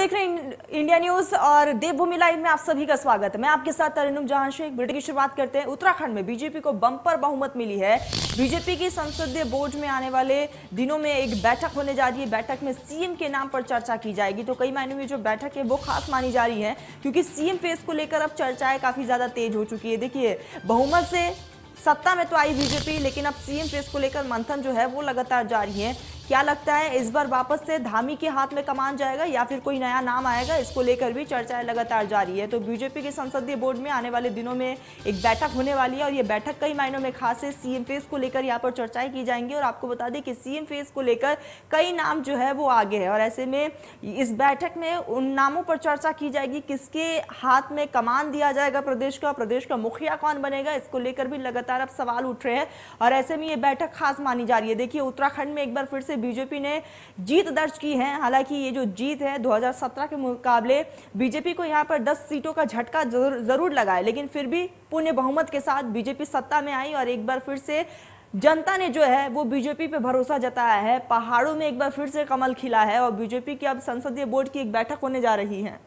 देख रहे हैं इंडिया न्यूज और देवभूमि लाइव में आप सभी का स्वागत है मैं आपके साथ तरनुम जहां शेख बुलेटिन की शुरुआत करते हैं उत्तराखंड में बीजेपी को बम्पर बहुमत मिली है बीजेपी की संसदीय बोर्ड में आने वाले दिनों में एक बैठक होने जा रही है बैठक में सीएम के नाम पर चर्चा की जाएगी तो कई मायने में जो बैठक है वो खास मानी जा रही है क्योंकि सीएम फेस को लेकर अब चर्चाएं काफी ज्यादा तेज हो चुकी है देखिए बहुमत से सत्ता में तो आई बीजेपी लेकिन अब सीएम फेस को लेकर मंथन जो है वो लगातार जारी है क्या लगता है इस बार वापस से धामी के हाथ में कमान जाएगा या फिर कोई नया नाम आएगा इसको लेकर भी चर्चाएं लगातार जारी है तो बीजेपी के संसदीय बोर्ड में आने वाले दिनों में एक बैठक होने वाली है और ये बैठक कई मायनों में खास है सीएम फेस को लेकर यहाँ पर चर्चाएं की जाएंगी और आपको बता दें कि सीएम फेस को लेकर कई नाम जो है वो आगे है और ऐसे में इस बैठक में उन नामों पर चर्चा की जाएगी किसके हाथ में कमान दिया जाएगा प्रदेश का प्रदेश का मुखिया कौन बनेगा इसको लेकर भी लगातार अब सवाल उठ रहे हैं और ऐसे में ये बैठक खास मानी जा रही है देखिए उत्तराखंड में एक बार फिर से बीजेपी ने जीत दर्ज की है हालांकि ये जो जीत है 2017 के मुकाबले बीजेपी को यहाँ पर 10 सीटों का झटका जरूर लगा है लेकिन फिर भी पुण्य बहुमत के साथ बीजेपी सत्ता में आई और एक बार फिर से जनता ने जो है वो बीजेपी पे भरोसा जताया है पहाड़ों में एक बार फिर से कमल खिला है और बीजेपी की अब संसदीय बोर्ड की एक बैठक होने जा रही है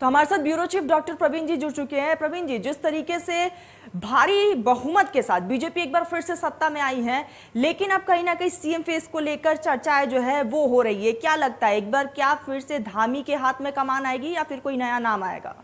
तो हमारे साथ bureau chief doctor Praveen ji जुड़ चुके हैं प्रवीण जी जिस तरीके से भारी बहुमत के साथ बीजेपी एक बार फिर से सत्ता में आई है लेकिन अब कहीं ना कहीं सीएम फेस को लेकर चर्चाएं जो है वो हो रही है क्या लगता है एक बार क्या फिर से धामी के हाथ में कमान आएगी या फिर कोई नया नाम आएगा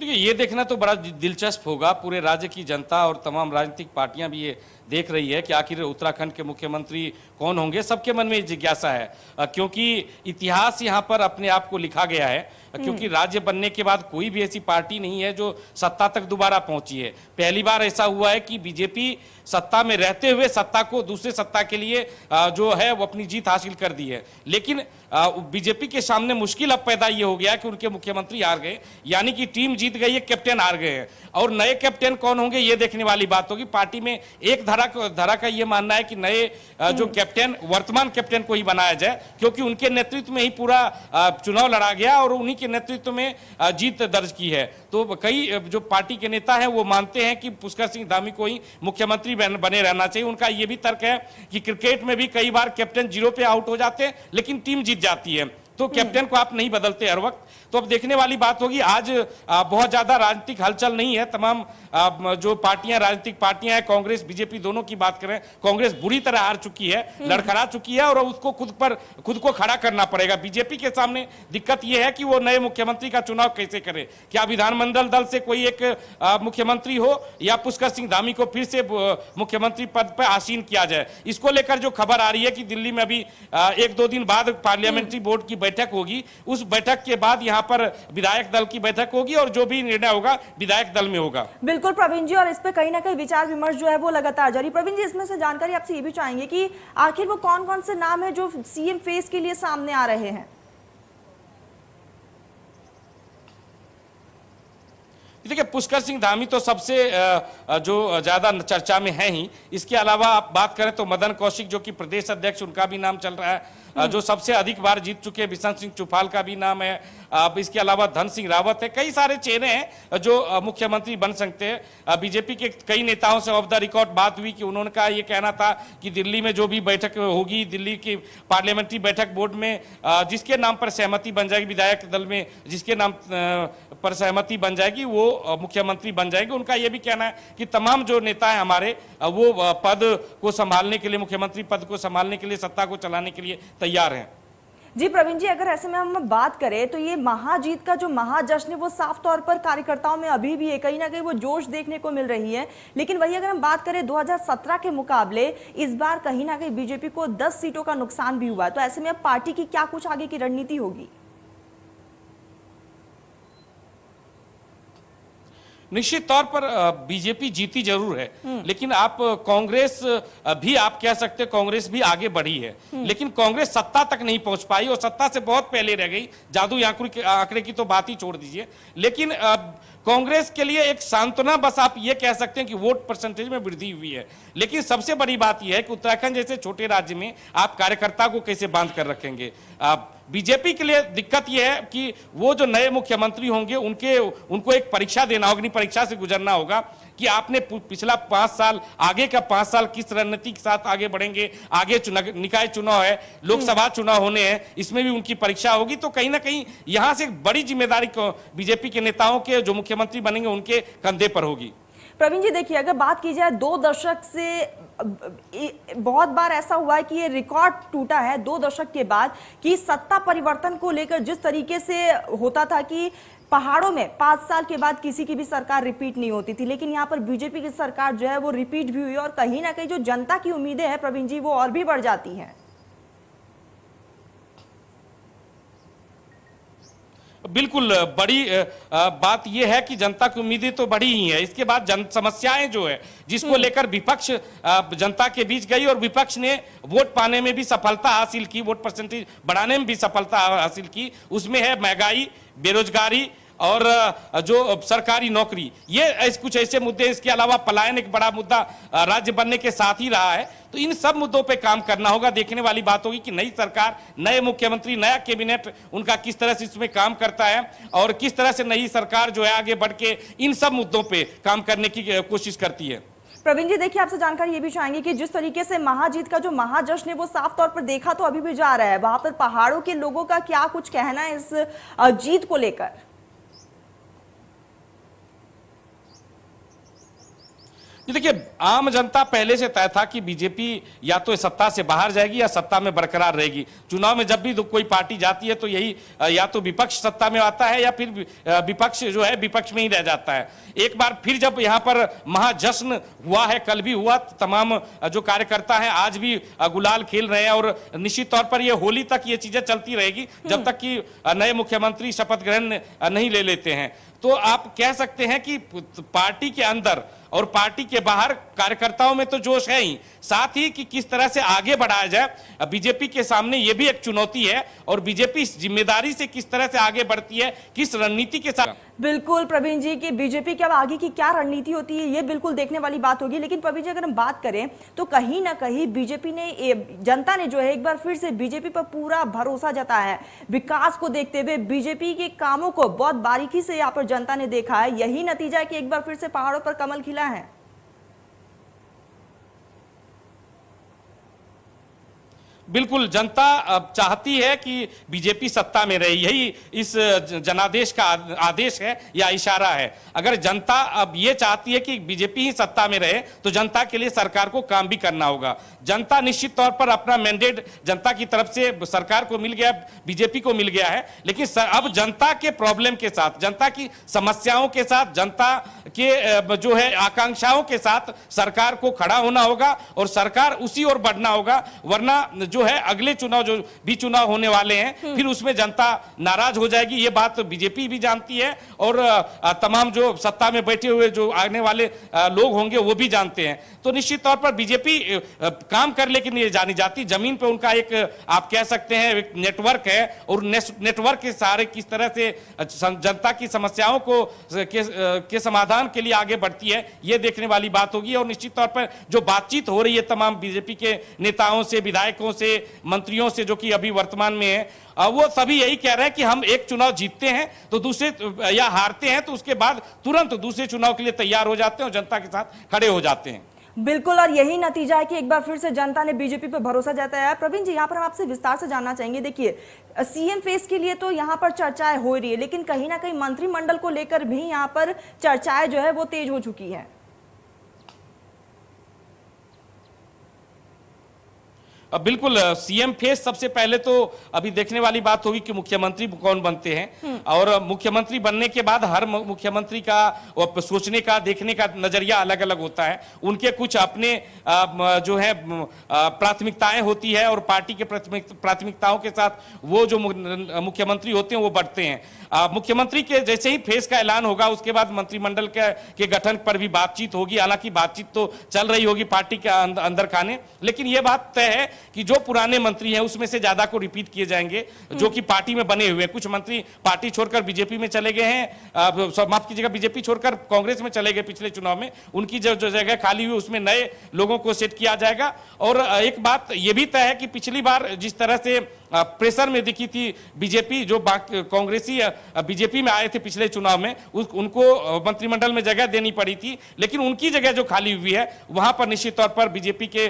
देखिए ये देखना तो बड़ा दिलचस्प होगा पूरे राज्य की जनता और तमाम राजनीतिक पार्टियां भी ये देख रही है कि आखिर उत्तराखंड के मुख्यमंत्री कौन होंगे सबके मन में जिज्ञासा है क्योंकि इतिहास यहाँ पर अपने आप को लिखा गया है हम्म। क्योंकि राज्य बनने के बाद कोई भी ऐसी पार्टी नहीं है जो सत्ता तक दोबारा पहुंची है पहली बार ऐसा हुआ है कि बीजेपी सत्ता में रहते हुए सत्ता को दूसरे सत्ता के लिए जो है वो अपनी जीत हासिल कर दी है लेकिन बीजेपी के सामने मुश्किल अब पैदा ये हो गया कि उनके मुख्यमंत्री हार गए यानी कि टीम जीत गई है कैप्टन हार गए और नए कैप्टन कौन होंगे ये देखने वाली बात होगी पार्टी में एक धारा धारा का ये मानना है कि नए जो हम्म। कैप्टन वर्तमान कैप्टन को ही बनाया जाए क्योंकि उनके नेतृत्व में ही पूरा चुनाव लड़ा गया और उन्हीं के नेतृत्व में जीत दर्ज की है तो कई जो पार्टी के नेता हैं वो मानते हैं कि पुष्कर सिंह धामी को ही मुख्यमंत्री बने रहना चाहिए उनका ये भी तर्क है कि क्रिकेट में भी कई बार कैप्टन जीरो पे आउट हो जाते हैं लेकिन टीम जीत जाती है तो कैप्टन को आप नहीं बदलते हर वक्त तो अब देखने वाली बात होगी आज बहुत ज्यादा राजनीतिक हलचल नहीं है तमाम जो पार्टियां राजनीतिक पार्टियां हैं कांग्रेस बीजेपी दोनों की बात करें कांग्रेस बुरी तरह हार चुकी है हम्म। लड़खड़ा चुकी है और उसको खुद पर खुद को खड़ा करना पड़ेगा बीजेपी के सामने दिक्कत यह है कि वो नए मुख्यमंत्री का चुनाव कैसे करे क्या विधानमंडल दल से कोई एक मुख्यमंत्री हो या पुष्कर सिंह धामी को फिर से मुख्यमंत्री पद पर आसीन किया जाए इसको लेकर जो खबर आ रही है कि दिल्ली में अभी एक दो दिन बाद हम्म। पार्लियामेंट्री बोर्ड की बैठक होगी उस बैठक के बाद यहाँ पर विधायक दल की बैठक होगी और जो भी निर्णय होगा विधायक दल में होगा बिल्कुल प्रवीण जी और इस पर कहीं ना कहीं विचार विमर्श जो है वो लगातार जारी प्रवीण जी इसमें से जानकारी आपसे ये भी चाहेंगे की आखिर वो कौन कौन से नाम है जो सीएम फेस के लिए सामने आ रहे हैं देखिए पुष्कर सिंह धामी तो सबसे जो ज़्यादा चर्चा में है ही इसके अलावा आप बात करें तो मदन कौशिक जो कि प्रदेश अध्यक्ष उनका भी नाम चल रहा है जो सबसे अधिक बार जीत चुके हैं बिशन सिंह चुफाल का भी नाम है अब इसके अलावा धन सिंह रावत है कई सारे चेहरे हैं जो मुख्यमंत्री बन सकते हैं बीजेपी के कई नेताओं से ऑफ द रिकॉर्ड बात हुई कि उन्होंने कहा यह कहना था कि दिल्ली में जो भी बैठक होगी दिल्ली की पार्लियामेंट्री बैठक बोर्ड में जिसके नाम पर सहमति बन जाएगी विधायक दल में जिसके नाम पर सहमति बन जाएगी वो मुख्यमंत्री बन जाएंगे उनका यह भी कहना है कि तमाम जो नेता है हमारे वो पद को संभालने के लिए मुख्यमंत्री पद को संभालने के लिए सत्ता को चलाने के लिए तैयार हैं जी प्रवीण जी अगर ऐसे में हम बात करें तो ये महाजीत का जो महाजश्न है वो साफ तौर पर कार्यकर्ताओं में अभी भी है कहीं ना कहीं वो जोश देखने को मिल रही है लेकिन वही अगर हम बात करें 2017 के मुकाबले इस बार कहीं ना कहीं बीजेपी को 10 सीटों का नुकसान भी हुआ है तो ऐसे में अब पार्टी की क्या कुछ आगे की रणनीति होगी निश्चित तौर पर बीजेपी जीती जरूर है हम्म। लेकिन आप कांग्रेस भी आप कह सकते कांग्रेस भी आगे बढ़ी है हम्म। लेकिन कांग्रेस सत्ता तक नहीं पहुंच पाई और सत्ता से बहुत पहले रह गई जादू आंकड़े की तो बात ही छोड़ दीजिए लेकिन कांग्रेस के लिए एक सांत्वना बस आप ये कह सकते हैं कि वोट परसेंटेज में वृद्धि हुई है लेकिन सबसे बड़ी बात यह है कि उत्तराखंड जैसे छोटे राज्य में आप कार्यकर्ता को कैसे बांध कर रखेंगे आप बीजेपी के लिए दिक्कत यह है कि वो जो नए मुख्यमंत्री होंगे उनके उनको एक परीक्षा देना होगा परीक्षा से गुजरना होगा कि आपने पिछला पांच साल आगे का पांच साल किस रणनीति के साथ आगे बढ़ेंगे आगे चुना, निकाय चुनाव है लोकसभा हम्म। चुनाव होने हैं इसमें भी उनकी परीक्षा होगी तो कहीं ना कहीं यहाँ से बड़ी जिम्मेदारी बीजेपी के नेताओं के जो मुख्यमंत्री बनेंगे उनके कंधे पर होगी प्रवीण जी देखिए अगर बात की जाए दो दशक से बहुत बार ऐसा हुआ है कि ये रिकॉर्ड टूटा है दो दशक के बाद कि सत्ता परिवर्तन को लेकर जिस तरीके से होता था कि पहाड़ों में पाँच साल के बाद किसी की भी सरकार रिपीट नहीं होती थी लेकिन यहाँ पर बीजेपी की सरकार जो है वो रिपीट भी हुई और कहीं ना कहीं जो जनता की उम्मीदें हैं प्रवीण जी वो और भी बढ़ जाती हैं बिल्कुल बड़ी बात यह है कि जनता की उम्मीदें तो बड़ी ही है इसके बाद जन समस्याएं जो है जिसको हम्म। लेकर विपक्ष जनता के बीच गई और विपक्ष ने वोट पाने में भी सफलता हासिल की वोट परसेंटेज बढ़ाने में भी सफलता हासिल की उसमें है महंगाई बेरोजगारी और जो सरकारी नौकरी ये कुछ ऐसे मुद्दे इसके अलावा पलायन एक बड़ा मुद्दा राज्य बनने के साथ ही रहा है तो इन सब मुद्दों पे काम करना होगा देखने वाली बात होगी कि नई सरकार नए मुख्यमंत्री नया कैबिनेट उनका किस तरह से इसमें काम करता है और किस तरह से नई सरकार जो है आगे बढ़ के इन सब मुद्दों पर काम करने की कोशिश करती है प्रवीण जी देखिए आपसे जानकारी ये भी चाहेंगे कि जिस तरीके से महाजीत का जो महाजश्न है वो साफ तौर पर देखा तो अभी भी जा रहा है वहां पर पहाड़ों के लोगों का क्या कुछ कहना है इस जीत को लेकर जी देखिए आम जनता पहले से तय था कि बीजेपी या तो सत्ता से बाहर जाएगी या सत्ता में बरकरार रहेगी चुनाव में जब भी कोई पार्टी जाती है तो यही या तो विपक्ष सत्ता में आता है या फिर विपक्ष जो है विपक्ष में ही रह जाता है एक बार फिर जब यहाँ पर महाजश्न हुआ है कल भी हुआ तमाम जो कार्यकर्ता है आज भी गुलाल खेल रहे हैं और निश्चित तौर पर यह होली तक ये चीजें चलती रहेगी जब तक कि नए मुख्यमंत्री शपथ ग्रहण नहीं ले लेते हैं तो आप कह सकते हैं कि पार्टी के अंदर और पार्टी के बाहर कार्यकर्ताओं में तो जोश है ही साथ ही कि किस तरह से आगे बढ़ाया जाए बीजेपी के सामने ये भी एक चुनौती है और बीजेपी जिम्मेदारी से किस तरह से आगे बढ़ती है किस रणनीति के साथ बिल्कुल प्रवीण जी की बीजेपी की अब आगे की क्या रणनीति होती है ये बिल्कुल देखने वाली बात होगी लेकिन प्रवीण जी अगर हम बात करें तो कहीं ना कहीं बीजेपी ने जनता ने जो है एक बार फिर से बीजेपी पर पूरा भरोसा जताया है विकास को देखते हुए बीजेपी के कामों को बहुत बारीकी से यहाँ पर जनता ने देखा है यही नतीजा है कि एक बार फिर से पहाड़ों पर कमल खिला है बिल्कुल जनता अब चाहती है कि बीजेपी सत्ता में रहे यही इस जनादेश का आदेश है या इशारा है अगर जनता अब ये चाहती है कि बीजेपी ही सत्ता में रहे तो जनता के लिए सरकार को काम भी करना होगा जनता निश्चित तौर पर अपना मैंडेट जनता की तरफ से सरकार को मिल गया बीजेपी को मिल गया है लेकिन सर, अब जनता के प्रॉब्लम के साथ जनता की समस्याओं के साथ जनता के जो है आकांक्षाओं के साथ सरकार को खड़ा होना होगा और सरकार उसी ओर बढ़ना होगा वरना जो जो है अगले चुनाव जो भी चुनाव होने वाले हैं हम्म। फिर उसमें जनता नाराज हो जाएगी ये बात बीजेपी भी जानती है और तमाम जो सत्ता में बैठे हुए जो आने वाले लोग होंगे वो भी जानते हैं तो निश्चित तौर पर बीजेपी काम कर लेकिन ये जानी जाती जमीन पर उनका एक आप कह सकते हैं एक नेटवर्क है और नेटवर्क के सारे किस तरह से जनता की समस्याओं को के, के समाधान के लिए आगे बढ़ती है ये देखने वाली बात होगी और निश्चित तौर पर जो बातचीत हो रही है तमाम बीजेपी के नेताओं से विधायकों से से मंत्रियों से जो कि अभी वर्तमान में है वो सभी यही कह रहे हैं कि हम एक चुनाव जीतते हैं तो दूसरे या हारते हैं तो उसके बाद तुरंत दूसरे चुनाव के लिए तैयार हो जाते हैं और जनता के साथ खड़े हो जाते हैं बिल्कुल और यही नतीजा है कि एक बार फिर से जनता ने बीजेपी पर भरोसा जताया प्रवीण जी यहाँ पर हम आपसे विस्तार से जानना चाहेंगे देखिए सीएम फेस के लिए तो यहाँ पर चर्चाएं हो रही है लेकिन कहीं ना कहीं मंत्रिमंडल को लेकर भी यहाँ पर चर्चाएं जो है वो तेज हो चुकी है अब बिल्कुल सीएम फेस सबसे पहले तो अभी देखने वाली बात होगी कि मुख्यमंत्री कौन बनते हैं हम्म। और मुख्यमंत्री बनने के बाद हर मुख्यमंत्री का सोचने का देखने का नजरिया अलग अलग होता है उनके कुछ अपने जो है प्राथमिकताएं होती है और पार्टी के प्राथमिकताओं के साथ वो जो मुख्यमंत्री होते हैं वो बढ़ते हैं मुख्यमंत्री के जैसे ही फेस का ऐलान होगा उसके बाद मंत्रिमंडल के, के गठन पर भी बातचीत होगी हालांकि बातचीत तो चल रही होगी पार्टी के अंदर खाने लेकिन यह बात तय है कि जो पुराने मंत्री हैं उसमें से ज्यादा को रिपीट किए जाएंगे जो कि पार्टी में बने हुए हैं कुछ मंत्री पार्टी छोड़कर बीजेपी में चले गए हैं माफ कीजिएगा बीजेपी छोड़कर कांग्रेस में चले गए पिछले चुनाव में उनकी जो जगह खाली हुई उसमें नए लोगों को सेट किया जाएगा और एक बात यह भी तय है कि पिछली बार जिस तरह से प्रेशर में दिखी थी बीजेपी जो कांग्रेसी बीजेपी में आए थे पिछले चुनाव में उस उनको मंत्रिमंडल में जगह देनी पड़ी थी लेकिन उनकी जगह जो खाली हुई है वहां पर निश्चित तौर पर बीजेपी के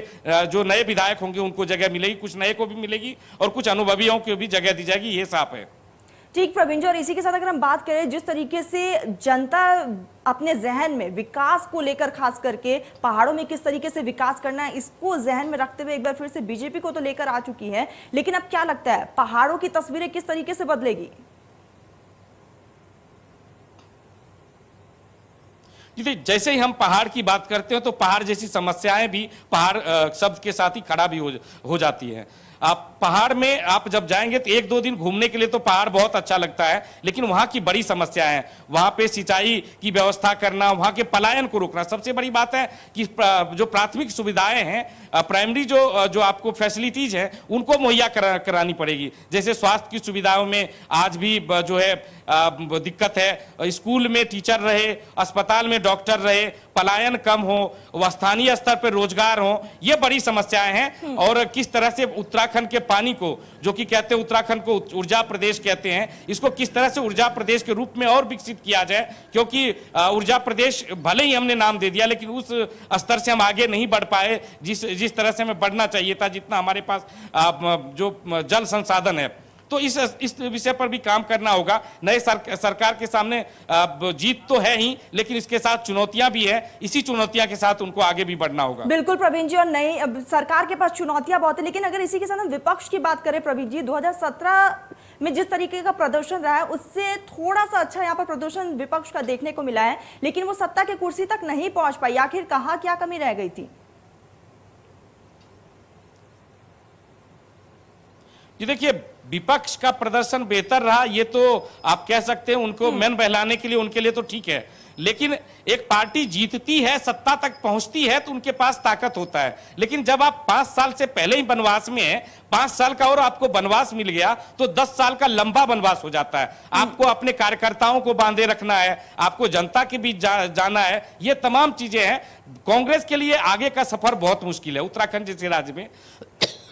जो नए विधायक होंगे उनको जगह मिलेगी कुछ नए को भी मिलेगी और कुछ अनुभवियों को भी जगह दी जाएगी ये साफ है ठीक प्रवीण जी और इसी के साथ अगर हम बात करें जिस तरीके से जनता अपने जहन में विकास को लेकर खास करके पहाड़ों में किस तरीके से विकास करना है इसको जहन में रखते हुए एक बार फिर से बीजेपी को तो लेकर आ चुकी है लेकिन अब क्या लगता है पहाड़ों की तस्वीरें किस तरीके से बदलेगी जैसे ही हम पहाड़ की बात करते हैं तो पहाड़ जैसी समस्याएं भी पहाड़ शब्द के साथ ही खड़ा भी हो, हो जाती हैं आप पहाड़ में आप जब जाएंगे तो एक दो दिन घूमने के लिए तो पहाड़ बहुत अच्छा लगता है लेकिन वहाँ की बड़ी समस्या है वहाँ पे सिंचाई की व्यवस्था करना वहाँ के पलायन को रोकना सबसे बड़ी बात है कि जो प्राथमिक सुविधाएं हैं प्राइमरी जो जो आपको फैसिलिटीज हैं उनको मुहैया करा, करानी पड़ेगी जैसे स्वास्थ्य की सुविधाओं में आज भी जो है दिक्कत है स्कूल में टीचर रहे अस्पताल में डॉक्टर रहे पलायन कम हो स्थानीय स्तर पर रोजगार हो ये बड़ी समस्याएं हैं हम्म। और किस तरह से उत्तराखंड के पानी को जो कि कहते हैं उत्तराखंड को ऊर्जा प्रदेश कहते हैं इसको किस तरह से ऊर्जा प्रदेश के रूप में और विकसित किया जाए क्योंकि ऊर्जा प्रदेश भले ही हमने नाम दे दिया लेकिन उस स्तर से हम आगे नहीं बढ़ पाए जिस जिस तरह से हमें बढ़ना चाहिए था जितना हमारे पास जो जल संसाधन है तो इस इस विषय पर भी काम करना होगा नए सर, सरकार के सामने जीत तो है ही लेकिन इसके साथ चुनौतियां भी है इसी चुनौतियां के साथ उनको आगे भी बढ़ना होगा बिल्कुल प्रवीण जी और नई सरकार के पास चुनौतियां बहुत है लेकिन अगर इसी के साथ विपक्ष की बात करें प्रवीण जी दो में जिस तरीके का प्रदर्शन रहा है उससे थोड़ा सा अच्छा यहाँ पर प्रदर्शन विपक्ष का देखने को मिला है लेकिन वो सत्ता की कुर्सी तक नहीं पहुंच पाई आखिर कहा क्या कमी रह गई थी जी देखिए विपक्ष का प्रदर्शन बेहतर रहा ये तो आप कह सकते हैं उनको मैन हम्म। बहलाने के लिए उनके लिए तो ठीक है लेकिन एक पार्टी जीतती है सत्ता तक पहुंचती है तो उनके पास ताकत होता है लेकिन जब आप पांच साल से पहले ही बनवास में हैं पांच साल का और आपको बनवास मिल गया तो दस साल का लंबा बनवास हो जाता है हम्म। आपको अपने कार्यकर्ताओं को बांधे रखना है आपको जनता के बीच जा, जाना है ये तमाम चीजें हैं कांग्रेस के लिए आगे का सफर बहुत मुश्किल है उत्तराखंड जैसे राज्य में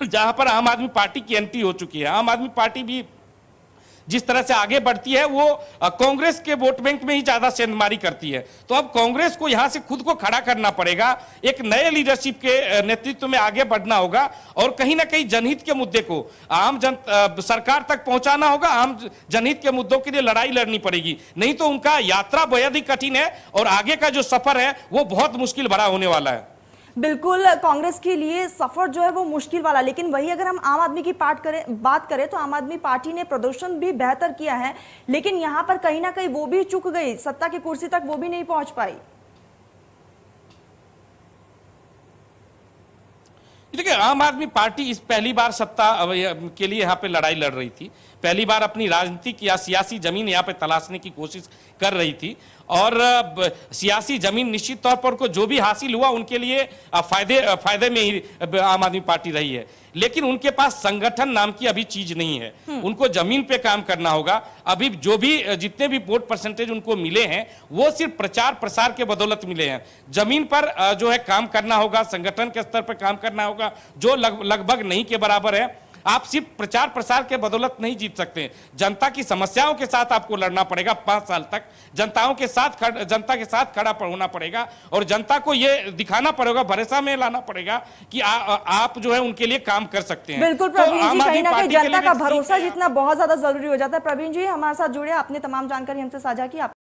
जहां पर आम आदमी पार्टी की एंट्री हो चुकी है आम आदमी पार्टी भी जिस तरह से आगे बढ़ती है वो कांग्रेस के वोट बैंक में ही ज्यादा सेंधमारी करती है तो अब कांग्रेस को यहां से खुद को खड़ा करना पड़ेगा एक नए लीडरशिप के नेतृत्व में आगे बढ़ना होगा और कहीं ना कहीं जनहित के मुद्दे को आम जन सरकार तक पहुंचाना होगा आम जनहित के मुद्दों के लिए लड़ाई लड़नी पड़ेगी नहीं तो उनका यात्रा बेहद ही कठिन है और आगे का जो सफर है वो बहुत मुश्किल भरा होने वाला है बिल्कुल कांग्रेस के लिए सफर जो है वो मुश्किल वाला लेकिन वही अगर हम आम आदमी की पार्ट करें बात करें तो आम आदमी पार्टी ने प्रदर्शन भी बेहतर किया है लेकिन यहाँ पर कहीं ना कहीं वो भी चुक गई सत्ता की कुर्सी तक वो भी नहीं पहुंच पाई देखिए आम आदमी पार्टी इस पहली बार सत्ता के लिए यहाँ पे लड़ाई लड़ रही थी पहली बार अपनी राजनीतिक या सियासी जमीन यहाँ पे तलाशने की कोशिश कर रही थी और सियासी जमीन निश्चित तौर पर को जो भी हासिल हुआ उनके लिए फायदे फायदे में ही आम आदमी पार्टी रही है लेकिन उनके पास संगठन नाम की अभी चीज नहीं है हम्म। उनको जमीन पे काम करना होगा अभी जो भी जितने भी वोट परसेंटेज उनको मिले हैं वो सिर्फ प्रचार प्रसार के बदौलत मिले हैं जमीन पर जो है काम करना होगा संगठन के स्तर पर काम करना होगा जो लगभग नहीं के बराबर है आप सिर्फ प्रचार प्रसार के बदौलत नहीं जीत सकते जनता की समस्याओं के साथ आपको लड़ना पड़ेगा पांच साल तक जनताओं के साथ जनता के साथ खड़ा होना पड़ेगा और जनता को ये दिखाना पड़ेगा भरोसा में लाना पड़ेगा कि आ, आ, आप जो है उनके लिए काम कर सकते हैं बिल्कुल तो प्रवीण जी कहीं ना कहीं जनता का भरोसा जीतना बहुत ज्यादा जरूरी हो जाता है प्रवीण जी हमारे साथ जुड़े आपने तमाम जानकारी हमसे साझा की